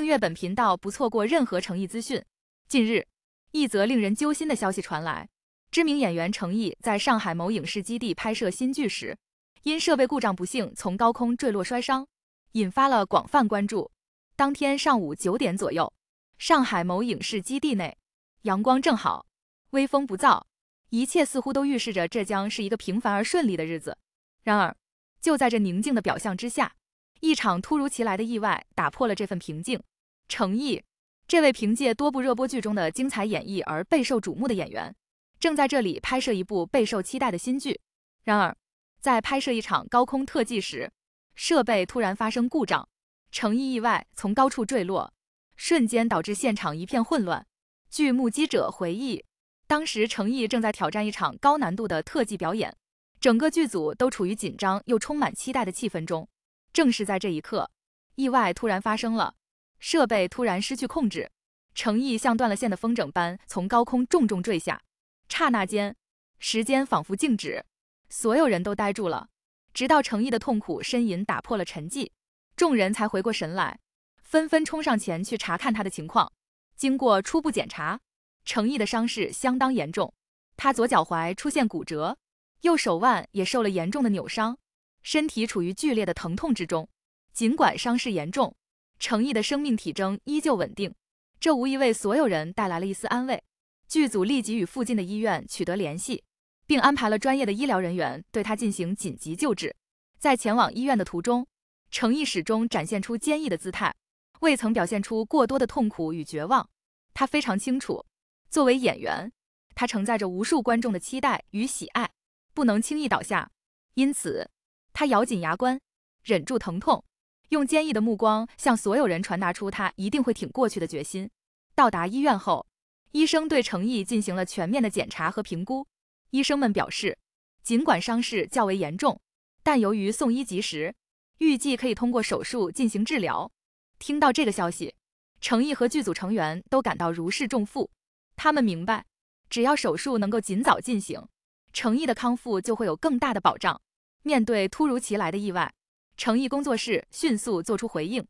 订阅本频道，不错过任何诚意资讯。近日，一则令人揪心的消息传来：知名演员成毅在上海某影视基地拍摄新剧时，因设备故障不幸从高空坠落摔伤，引发了广泛关注。当天上午九点左右，上海某影视基地内阳光正好，微风不燥，一切似乎都预示着这将是一个平凡而顺利的日子。然而，就在这宁静的表象之下，一场突如其来的意外打破了这份平静。程毅，这位凭借多部热播剧中的精彩演绎而备受瞩目的演员，正在这里拍摄一部备受期待的新剧。然而，在拍摄一场高空特技时，设备突然发生故障，程毅意外从高处坠落，瞬间导致现场一片混乱。据目击者回忆，当时程毅正在挑战一场高难度的特技表演，整个剧组都处于紧张又充满期待的气氛中。正是在这一刻，意外突然发生了。设备突然失去控制，程毅像断了线的风筝般从高空重重坠下。刹那间，时间仿佛静止，所有人都呆住了。直到程毅的痛苦呻吟打破了沉寂，众人才回过神来，纷纷冲上前去查看他的情况。经过初步检查，程毅的伤势相当严重，他左脚踝出现骨折，右手腕也受了严重的扭伤，身体处于剧烈的疼痛之中。尽管伤势严重，程毅的生命体征依旧稳定，这无疑为所有人带来了一丝安慰。剧组立即与附近的医院取得联系，并安排了专业的医疗人员对他进行紧急救治。在前往医院的途中，程毅始终展现出坚毅的姿态，未曾表现出过多的痛苦与绝望。他非常清楚，作为演员，他承载着无数观众的期待与喜爱，不能轻易倒下。因此，他咬紧牙关，忍住疼痛。用坚毅的目光向所有人传达出他一定会挺过去的决心。到达医院后，医生对程毅进行了全面的检查和评估。医生们表示，尽管伤势较为严重，但由于送医及时，预计可以通过手术进行治疗。听到这个消息，程毅和剧组成员都感到如释重负。他们明白，只要手术能够尽早进行，程毅的康复就会有更大的保障。面对突如其来的意外，诚毅工作室迅速作出回应，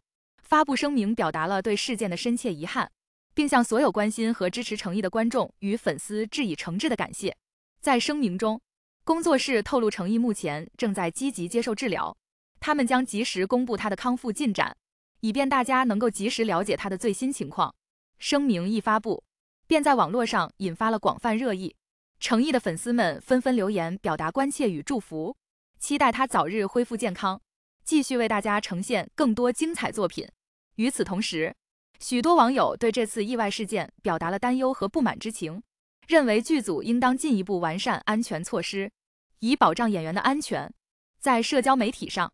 发布声明，表达了对事件的深切遗憾，并向所有关心和支持诚毅的观众与粉丝致以诚挚的感谢。在声明中，工作室透露诚毅目前正在积极接受治疗，他们将及时公布他的康复进展，以便大家能够及时了解他的最新情况。声明一发布，便在网络上引发了广泛热议。诚毅的粉丝们纷纷留言，表达关切与祝福，期待他早日恢复健康。继续为大家呈现更多精彩作品。与此同时，许多网友对这次意外事件表达了担忧和不满之情，认为剧组应当进一步完善安全措施，以保障演员的安全。在社交媒体上，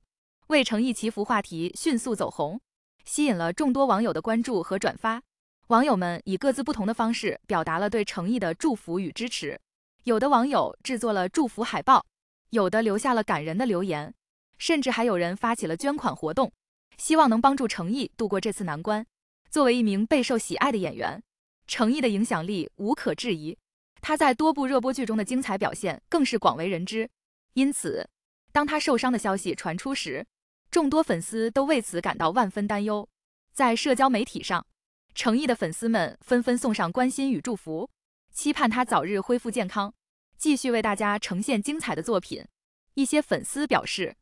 魏诚义祈福话题迅速走红，吸引了众多网友的关注和转发。网友们以各自不同的方式表达了对诚意的祝福与支持，有的网友制作了祝福海报，有的留下了感人的留言。甚至还有人发起了捐款活动，希望能帮助程毅度过这次难关。作为一名备受喜爱的演员，程毅的影响力无可置疑，他在多部热播剧中的精彩表现更是广为人知。因此，当他受伤的消息传出时，众多粉丝都为此感到万分担忧。在社交媒体上，程毅的粉丝们纷纷送上关心与祝福，期盼他早日恢复健康，继续为大家呈现精彩的作品。一些粉丝表示。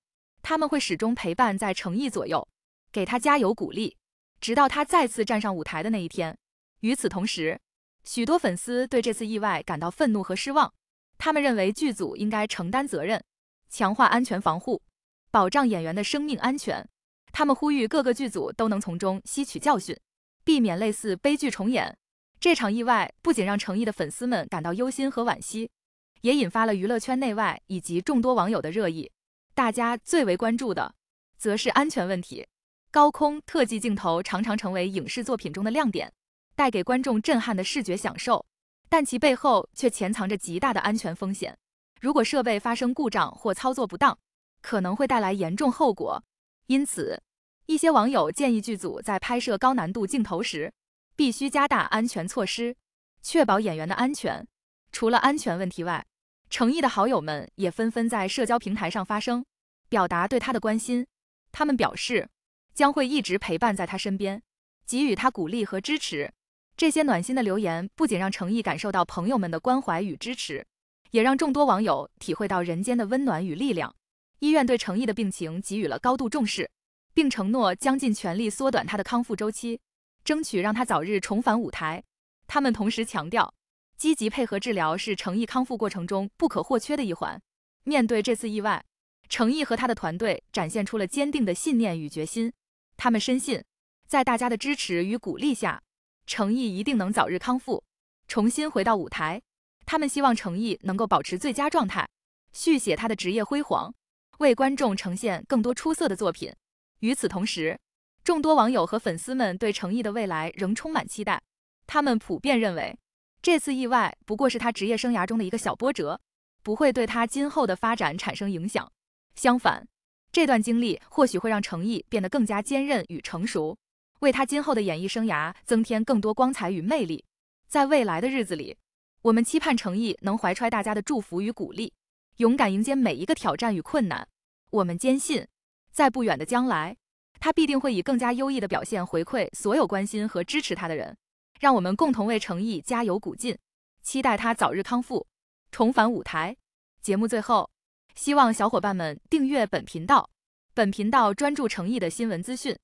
他们会始终陪伴在成毅左右，给他加油鼓励，直到他再次站上舞台的那一天。与此同时，许多粉丝对这次意外感到愤怒和失望，他们认为剧组应该承担责任，强化安全防护，保障演员的生命安全。他们呼吁各个剧组都能从中吸取教训，避免类似悲剧重演。这场意外不仅让成毅的粉丝们感到忧心和惋惜，也引发了娱乐圈内外以及众多网友的热议。大家最为关注的，则是安全问题。高空特技镜头常常成为影视作品中的亮点，带给观众震撼的视觉享受，但其背后却潜藏着极大的安全风险。如果设备发生故障或操作不当，可能会带来严重后果。因此，一些网友建议剧组在拍摄高难度镜头时，必须加大安全措施，确保演员的安全。除了安全问题外，程毅的好友们也纷纷在社交平台上发声，表达对他的关心。他们表示，将会一直陪伴在他身边，给予他鼓励和支持。这些暖心的留言不仅让程毅感受到朋友们的关怀与支持，也让众多网友体会到人间的温暖与力量。医院对程毅的病情给予了高度重视，并承诺将尽全力缩短他的康复周期，争取让他早日重返舞台。他们同时强调。积极配合治疗是诚毅康复过程中不可或缺的一环。面对这次意外，诚毅和他的团队展现出了坚定的信念与决心。他们深信，在大家的支持与鼓励下，诚毅一定能早日康复，重新回到舞台。他们希望诚毅能够保持最佳状态，续写他的职业辉煌，为观众呈现更多出色的作品。与此同时，众多网友和粉丝们对诚毅的未来仍充满期待。他们普遍认为。这次意外不过是他职业生涯中的一个小波折，不会对他今后的发展产生影响。相反，这段经历或许会让程毅变得更加坚韧与成熟，为他今后的演艺生涯增添更多光彩与魅力。在未来的日子里，我们期盼程毅能怀揣大家的祝福与鼓励，勇敢迎接每一个挑战与困难。我们坚信，在不远的将来，他必定会以更加优异的表现回馈所有关心和支持他的人。让我们共同为诚毅加油鼓劲，期待他早日康复，重返舞台。节目最后，希望小伙伴们订阅本频道，本频道专注诚毅的新闻资讯。